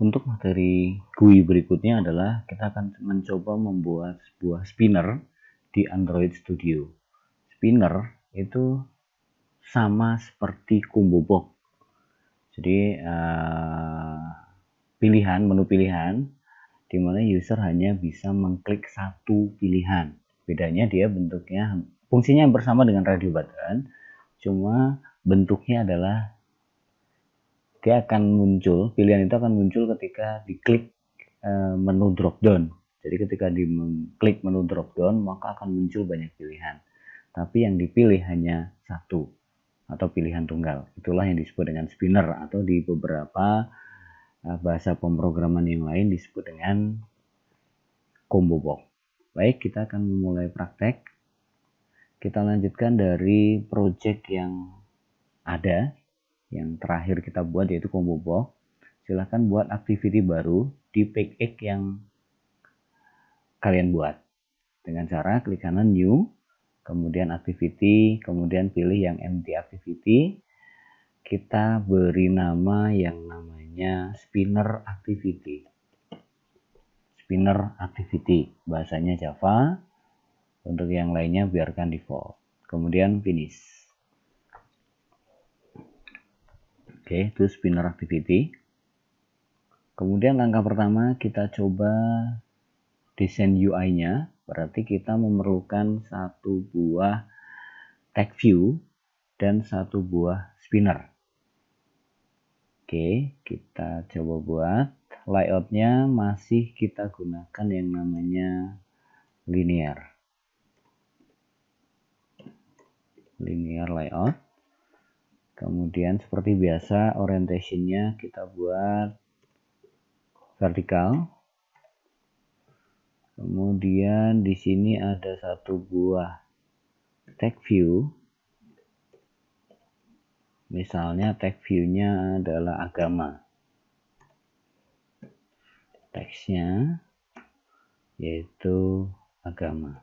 Untuk materi GUI berikutnya adalah kita akan mencoba membuat sebuah spinner di Android Studio. Spinner itu sama seperti combo box. Jadi uh, pilihan menu pilihan dimana user hanya bisa mengklik satu pilihan. Bedanya dia bentuknya fungsinya bersama dengan radio button, cuma bentuknya adalah dia akan muncul pilihan itu akan muncul ketika diklik eh, menu drop down jadi ketika di klik menu drop down maka akan muncul banyak pilihan tapi yang dipilih hanya satu atau pilihan tunggal itulah yang disebut dengan spinner atau di beberapa eh, bahasa pemrograman yang lain disebut dengan combo box baik kita akan memulai praktek kita lanjutkan dari project yang ada yang terakhir kita buat yaitu combo box silahkan buat activity baru di PageX yang kalian buat dengan cara klik kanan new kemudian activity kemudian pilih yang empty activity kita beri nama yang namanya spinner activity spinner activity bahasanya Java untuk yang lainnya biarkan default kemudian finish Oke, okay, itu spinner activity. Kemudian langkah pertama kita coba desain UI-nya. Berarti kita memerlukan satu buah tag view dan satu buah spinner. Oke, okay, kita coba buat. layout-nya masih kita gunakan yang namanya linear. Linear layout kemudian seperti biasa orientationnya kita buat vertikal kemudian di sini ada satu buah tag view misalnya tag view-nya adalah agama teksnya yaitu agama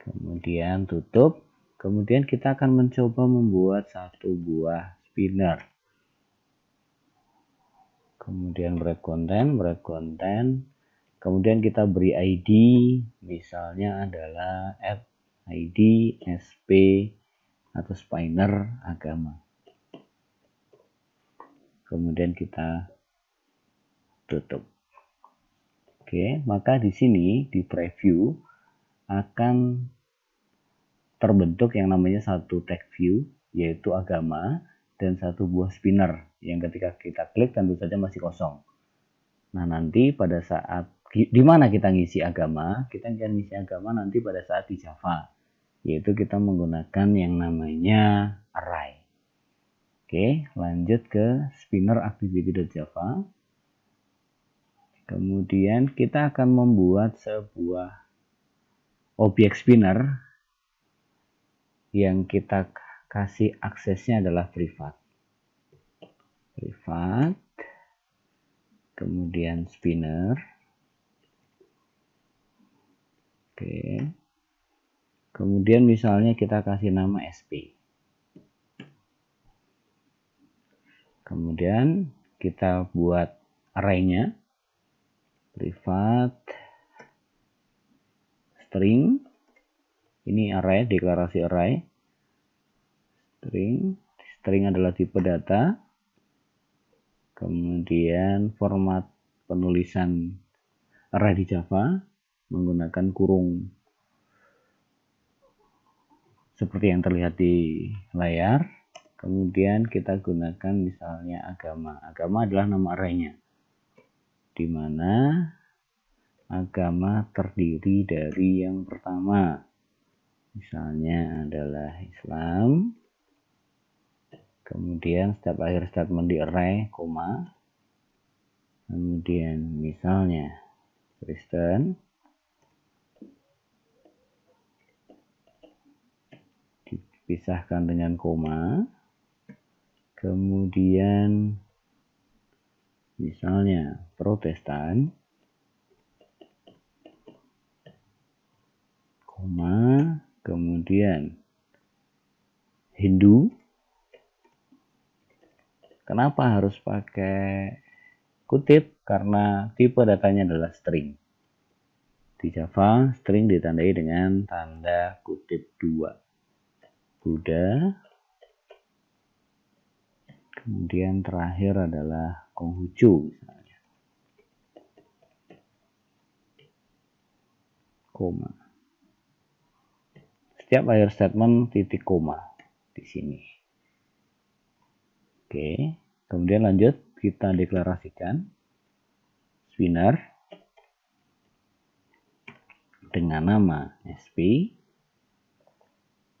kemudian tutup Kemudian kita akan mencoba membuat satu buah spinner. Kemudian break content, break content. Kemudian kita beri ID, misalnya adalah app ID SP atau spinner agama. Kemudian kita tutup. Oke, maka di sini di preview akan terbentuk yang namanya satu tag view yaitu agama dan satu buah spinner yang ketika kita klik tentu saja masih kosong. Nah nanti pada saat di mana kita ngisi agama, kita akan ngisi agama nanti pada saat di Java, yaitu kita menggunakan yang namanya array. Oke, lanjut ke spinner activity.java. Kemudian kita akan membuat sebuah objek spinner yang kita kasih aksesnya adalah privat. Privat, kemudian spinner. Oke. Kemudian misalnya kita kasih nama SP. Kemudian kita buat arraynya privat string ini array deklarasi array string string adalah tipe data kemudian format penulisan array di Java menggunakan kurung seperti yang terlihat di layar kemudian kita gunakan misalnya agama agama adalah nama arraynya dimana agama terdiri dari yang pertama misalnya adalah Islam kemudian setiap akhir statement di array koma kemudian misalnya Kristen dipisahkan dengan koma kemudian misalnya Protestan kemudian Hindu. Kenapa harus pakai kutip? Karena tipe datanya adalah string. Di Java, string ditandai dengan tanda kutip 2. Buddha. Kemudian terakhir adalah Konghucu misalnya. Koma setiap akhir statement titik koma di sini. Oke, kemudian lanjut kita deklarasikan spinner dengan nama SP.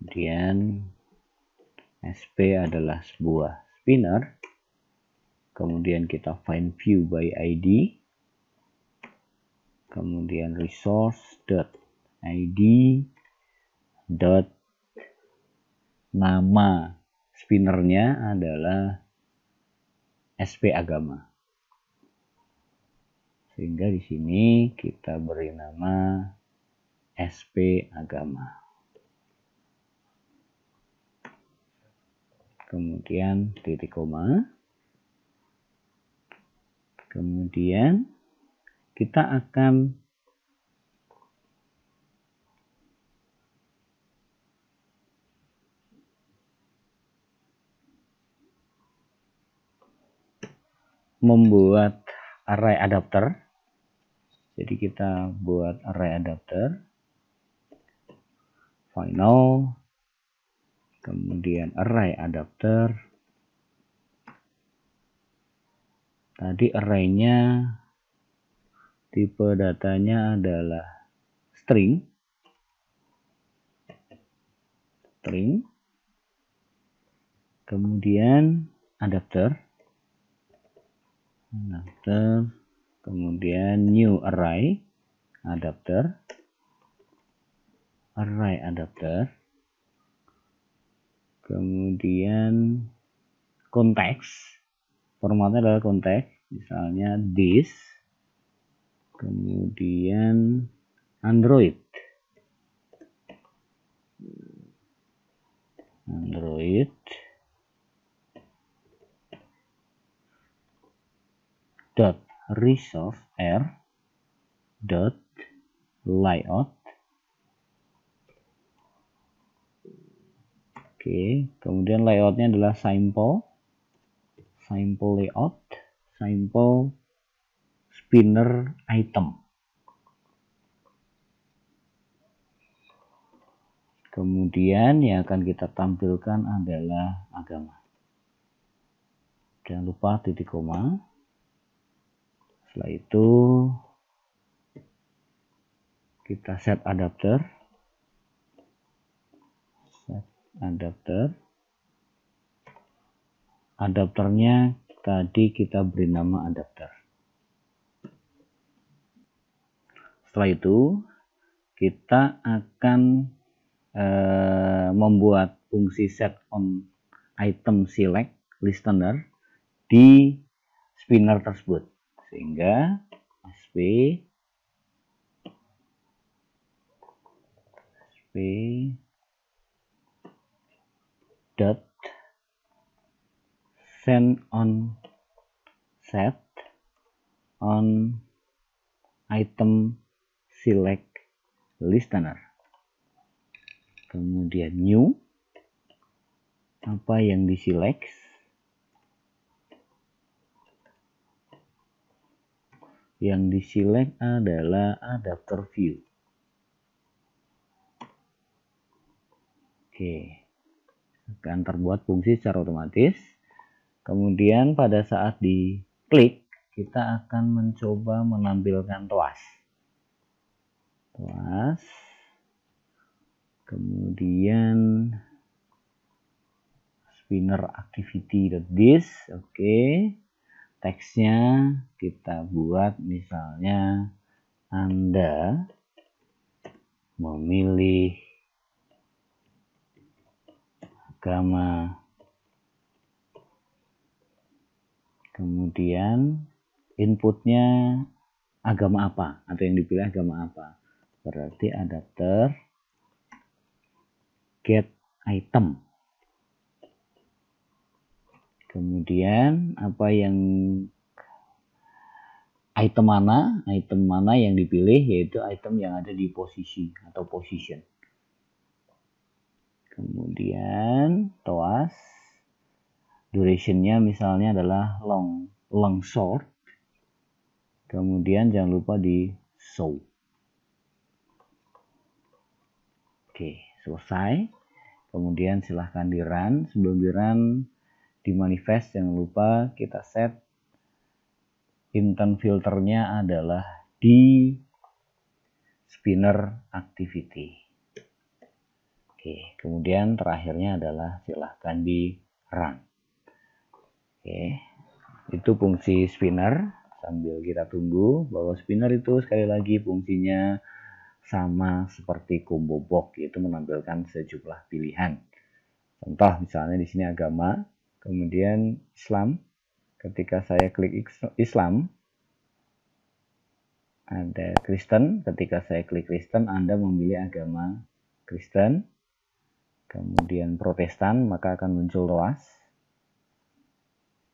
Kemudian SP adalah sebuah spinner. Kemudian kita find view by ID. Kemudian resource.id dot nama spinnernya adalah SP agama. Sehingga di sini kita beri nama SP agama. Kemudian titik koma. Kemudian kita akan membuat array adapter jadi kita buat array adapter final kemudian array adapter tadi arraynya tipe datanya adalah string string kemudian adapter adapter kemudian new array adapter array adapter kemudian konteks formatnya adalah konteks misalnya this kemudian android android dot resolve r dot layout oke kemudian layoutnya adalah simple simple layout simple spinner item kemudian yang akan kita tampilkan adalah agama jangan lupa titik koma setelah itu kita set adapter set adapter adapternya tadi kita beri nama adapter setelah itu kita akan e, membuat fungsi set on item select listener di spinner tersebut sehingga SP SP dot send on set on item select listener kemudian new apa yang diselect yang diselect adalah adapter view. Oke, akan terbuat fungsi secara otomatis. Kemudian pada saat di klik, kita akan mencoba menampilkan toas. Toas. Kemudian spinner activity.this, oke. Okay teksnya kita buat misalnya Anda memilih agama kemudian inputnya agama apa atau yang dipilih agama apa berarti adapter get item kemudian apa yang item mana item mana yang dipilih yaitu item yang ada di posisi atau position kemudian toas durationnya misalnya adalah long long short kemudian jangan lupa di show oke selesai kemudian silahkan di run sebelum di run di manifest jangan lupa kita set intent filternya adalah di spinner activity. Oke, kemudian terakhirnya adalah silahkan di run. Oke, itu fungsi spinner sambil kita tunggu bahwa spinner itu sekali lagi fungsinya sama seperti combo box yaitu menampilkan sejumlah pilihan. Contoh misalnya di sini agama, kemudian Islam. Ketika saya klik Islam, ada Kristen. Ketika saya klik Kristen, Anda memilih agama Kristen. Kemudian Protestan, maka akan muncul luas.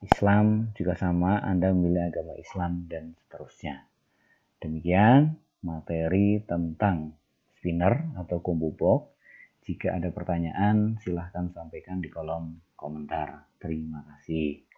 Islam juga sama, Anda memilih agama Islam dan seterusnya. Demikian materi tentang spinner atau combo box. Jika ada pertanyaan, silahkan sampaikan di kolom komentar. Terima kasih.